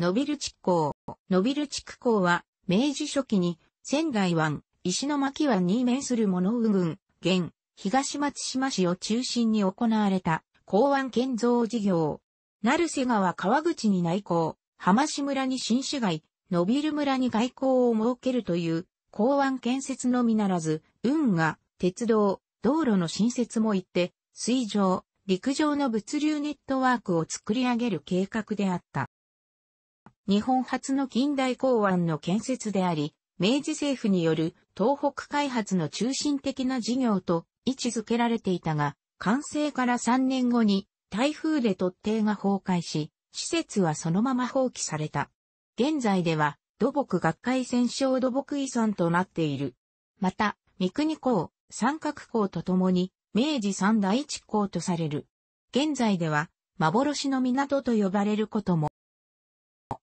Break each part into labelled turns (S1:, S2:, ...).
S1: ノビル地区港。ノビル地区港は、明治初期に、仙台湾、石巻湾に面する物羽群、現、東松島市を中心に行われた、港湾建造事業。成瀬川川口に内港、浜市村に新市街、ノビル村に外港を設けるという、港湾建設のみならず、運河、鉄道、道路の新設も行って、水上、陸上の物流ネットワークを作り上げる計画であった。日本初の近代港湾の建設であり、明治政府による東北開発の中心的な事業と位置づけられていたが、完成から3年後に台風で突堤が崩壊し、施設はそのまま放棄された。現在では土木学会戦勝土木遺産となっている。また、三国港、三角港とともに明治三大一港とされる。現在では幻の港と呼ばれることも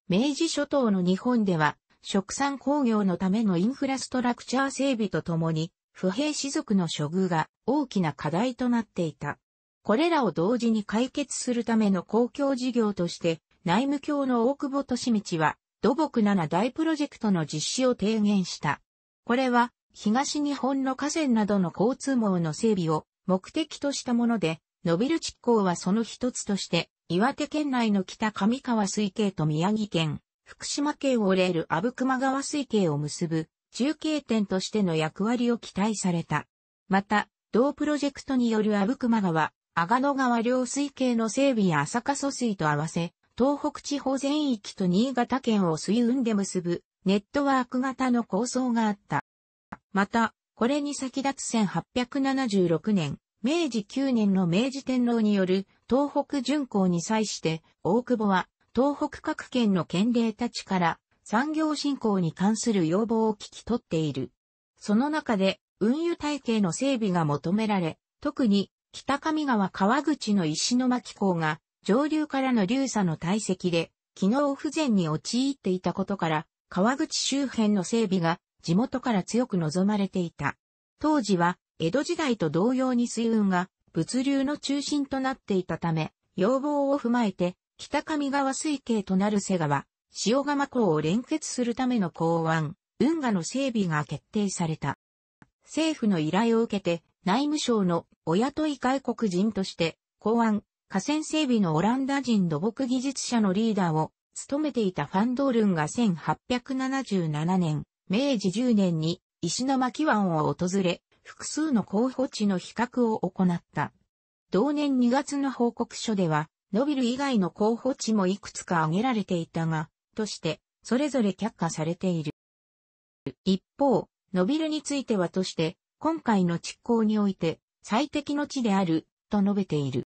S1: 明治諸島の日本では、食産工業のためのインフラストラクチャー整備とともに、不平士族の処遇が大きな課題となっていた。これらを同時に解決するための公共事業として、内務卿の大久保利道は、土木7大プロジェクトの実施を提言した。これは、東日本の河川などの交通網の整備を目的としたもので、ノビル地港はその一つとして、岩手県内の北上川水系と宮城県、福島県を折れる阿武隈川水系を結ぶ中継点としての役割を期待された。また、同プロジェクトによる阿武隈川、阿賀野川両水系の整備や朝霞疎水と合わせ、東北地方全域と新潟県を水運で結ぶネットワーク型の構想があった。また、これに先立つ1876年、明治9年の明治天皇による東北巡行に際して大久保は東北各県の県令たちから産業振興に関する要望を聞き取っている。その中で運輸体系の整備が求められ、特に北上川川口の石巻港が上流からの流砂の堆積で機能不全に陥っていたことから川口周辺の整備が地元から強く望まれていた。当時は江戸時代と同様に水運が物流の中心となっていたため、要望を踏まえて、北上川水系となる瀬川、塩釜港を連結するための港湾、運河の整備が決定された。政府の依頼を受けて、内務省のお雇い外国人として、港湾、河川整備のオランダ人土木技術者のリーダーを務めていたファンドールンが1877年、明治10年に石巻湾を訪れ、複数の候補地の比較を行った。同年2月の報告書では、ノビル以外の候補地もいくつか挙げられていたが、として、それぞれ却下されている。一方、ノビルについてはとして、今回の執行において、最適の地である、と述べている。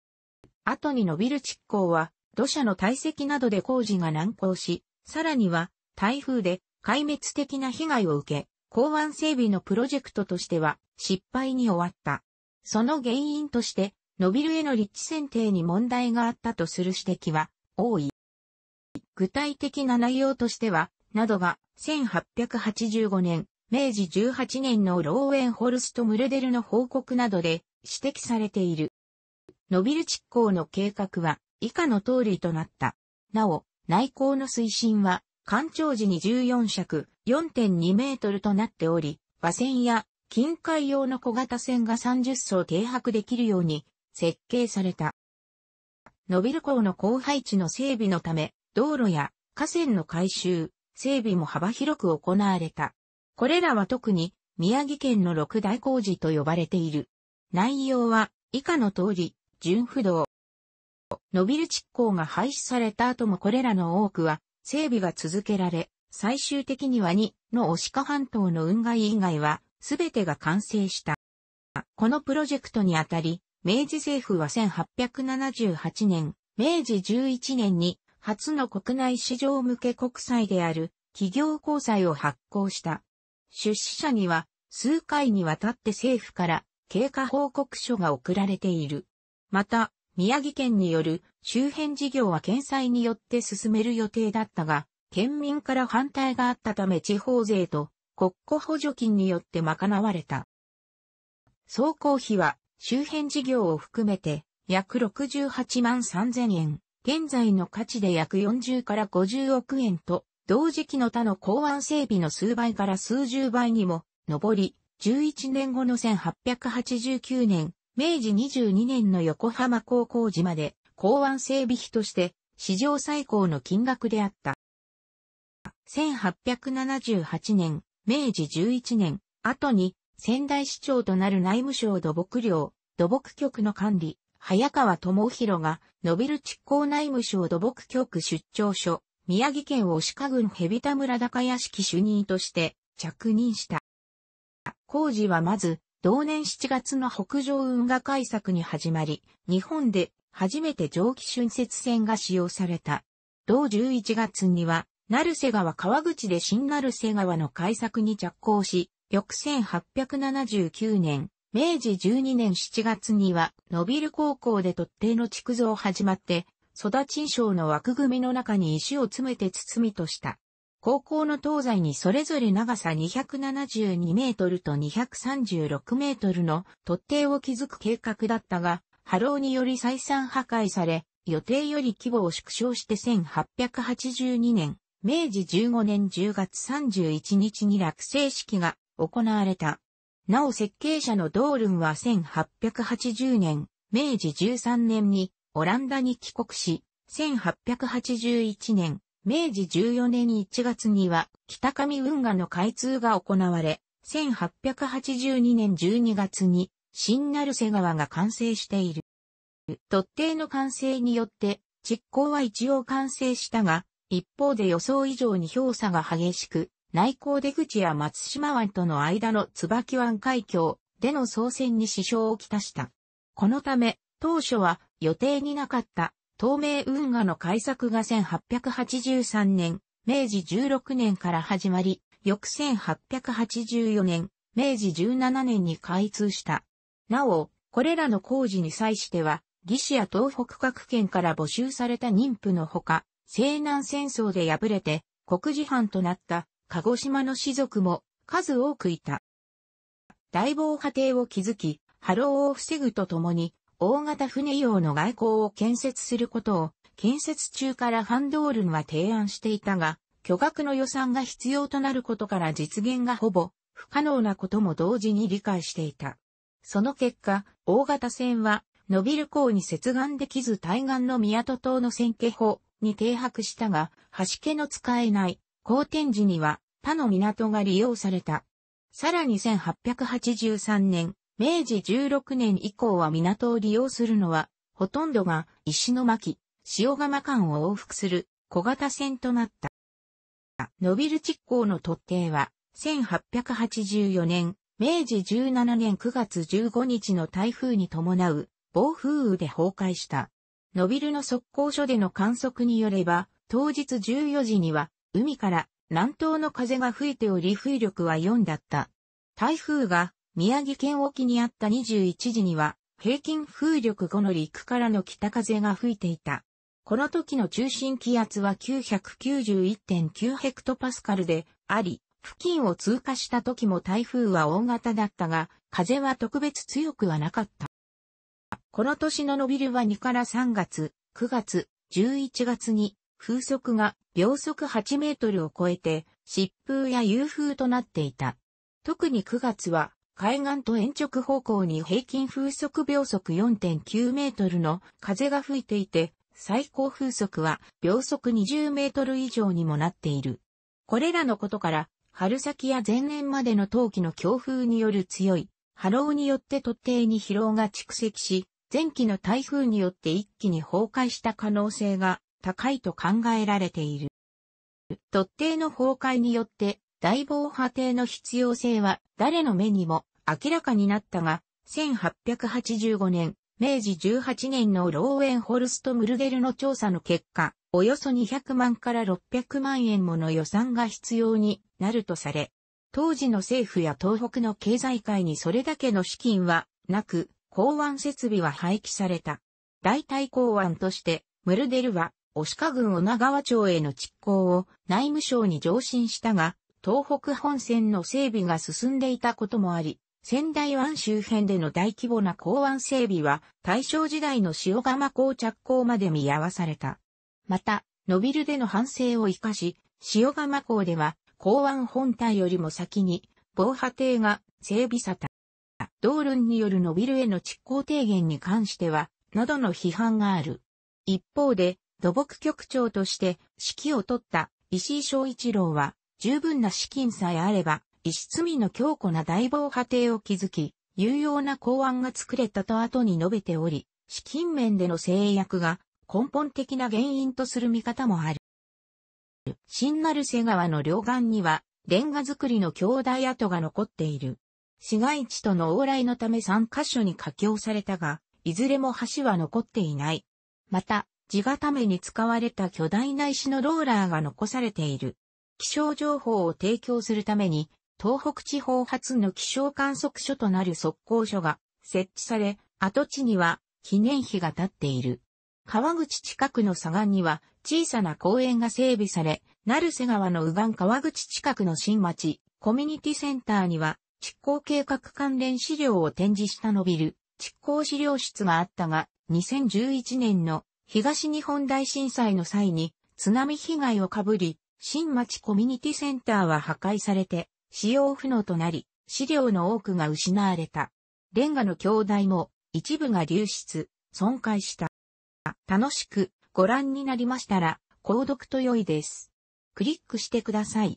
S1: 後にノビル執行は、土砂の堆積などで工事が難航し、さらには、台風で壊滅的な被害を受け、港湾整備のプロジェクトとしては失敗に終わった。その原因として、ノビルへの立地選定に問題があったとする指摘は多い。具体的な内容としては、などが1885年、明治18年のローエンホルスト・ムルデルの報告などで指摘されている。ノビル築港の計画は以下の通りとなった。なお、内港の推進は干潮時に14尺、4.2メートルとなっており、和船や近海用の小型船が30艘停泊できるように設計された。ノビル港の後配置の整備のため、道路や河川の改修、整備も幅広く行われた。これらは特に宮城県の六大工事と呼ばれている。内容は以下の通り、純不動。ノビル地港が廃止された後もこれらの多くは整備が続けられ、最終的には2のオシカ半島の運河以外は全てが完成した。このプロジェクトにあたり、明治政府は1878年、明治11年に初の国内市場向け国債である企業公債を発行した。出資者には数回にわたって政府から経過報告書が送られている。また、宮城県による周辺事業は県債によって進める予定だったが、県民から反対があったため地方税と国庫補助金によって賄われた。総工費は周辺事業を含めて約68万3000円、現在の価値で約40から50億円と、同時期の他の港湾整備の数倍から数十倍にも上り、11年後の1889年、明治22年の横浜高校時まで港湾整備費として史上最高の金額であった。1878年、明治11年、後に仙台市長となる内務省土木寮、土木局の管理、早川智弘が、伸びる執行内務省土木局出張所、宮城県押鹿郡蛇田村高屋敷主任として着任した。工事はまず、同年7月の北上運河開削に始まり、日本で初めて蒸気浚渫船が使用された。同11月には、成瀬川川口で新成瀬川の開削に着工し、翌1879年、明治12年7月には、のびる高校で突定の築造始まって、育ち印象の枠組みの中に石を詰めて包みとした。高校の東西にそれぞれ長さ272メートルと236メートルの突堤を築く計画だったが、波浪により再三破壊され、予定より規模を縮小して1882年、明治15年10月31日に落成式が行われた。なお設計者のドールンは1880年、明治13年にオランダに帰国し、1881年、明治14年1月には北上運河の開通が行われ、1882年12月に新成瀬川が完成している。特定の完成によって実行は一応完成したが、一方で予想以上に氷差が激しく、内港出口や松島湾との間の椿湾海峡での操船に支障をきたした。このため、当初は予定になかった東名運河の開作が1883年、明治16年から始まり、翌1884年、明治17年に開通した。なお、これらの工事に際しては、義士や東北各県から募集された妊婦のほか、西南戦争で敗れて、国事犯となった鹿児島の士族も数多くいた。大防波堤を築き、波浪を防ぐとともに、大型船用の外交を建設することを、建設中からハンドールンは提案していたが、巨額の予算が必要となることから実現がほぼ不可能なことも同時に理解していた。その結果、大型船は、ノビル港に接岸できず対岸の港島の線形法に停泊したが、橋家の使えない、好天時には他の港が利用された。さらに1883年、明治16年以降は港を利用するのは、ほとんどが石巻、塩釜間を往復する小型船となった。ノビル築港の特定は、1884年、明治17年9月15日の台風に伴う暴風雨で崩壊した。ノビルの速攻所での観測によれば、当日14時には海から南東の風が吹いており風力は4だった。台風が宮城県沖にあった21時には、平均風力5の陸からの北風が吹いていた。この時の中心気圧は991.9ヘクトパスカルであり、付近を通過した時も台風は大型だったが、風は特別強くはなかった。この年の伸びるは2から3月、9月、11月に風速が秒速8メートルを超えて、疾風や夕風となっていた。特に9月は海岸と延直方向に平均風速秒速4.9メートルの風が吹いていて、最高風速は秒速20メートル以上にもなっている。これらのことから、春先や前年までの冬季の強風による強い波浪によって突定に疲労が蓄積し、前期の台風によって一気に崩壊した可能性が高いと考えられている。突堤の崩壊によって大防波堤の必要性は誰の目にも明らかになったが、1885年、明治18年のローエンホルスト・ムルゲルの調査の結果、およそ200万から600万円もの予算が必要になるとされ、当時の政府や東北の経済界にそれだけの資金はなく、港湾設備は廃棄された。代替港湾として、ムルデルは、押鹿郡女川町への執行を内務省に上申したが、東北本線の整備が進んでいたこともあり、仙台湾周辺での大規模な港湾整備は大正時代の塩釜港着工まで見合わされた。また、ノビルでの反省を生かし、塩釜港では港湾本体よりも先に防波堤が整備された。道論によるノビルへの蓄行提言に関しては、などの批判がある。一方で、土木局長として指揮を取った石井昭一郎は、十分な資金さえあれば、石積みの強固な大防波堤を築き、有用な公安が作れたと後に述べており、資金面での制約が根本的な原因とする見方もある。新成瀬川の両岸には、レンガ造りの兄弟跡が残っている。市街地との往来のため3カ所に架橋されたが、いずれも橋は残っていない。また、地固めに使われた巨大な石のローラーが残されている。気象情報を提供するために、東北地方初の気象観測所となる測候所が設置され、跡地には記念碑が建っている。川口近くの左岸には小さな公園が整備され、成瀬川の右岸川口近くの新町、コミュニティセンターには、執行計画関連資料を展示した伸びる執行資料室があったが、2011年の東日本大震災の際に津波被害をかぶり、新町コミュニティセンターは破壊されて、使用不能となり、資料の多くが失われた。レンガの兄弟も一部が流出、損壊した。楽しくご覧になりましたら、購読と良いです。クリックしてください。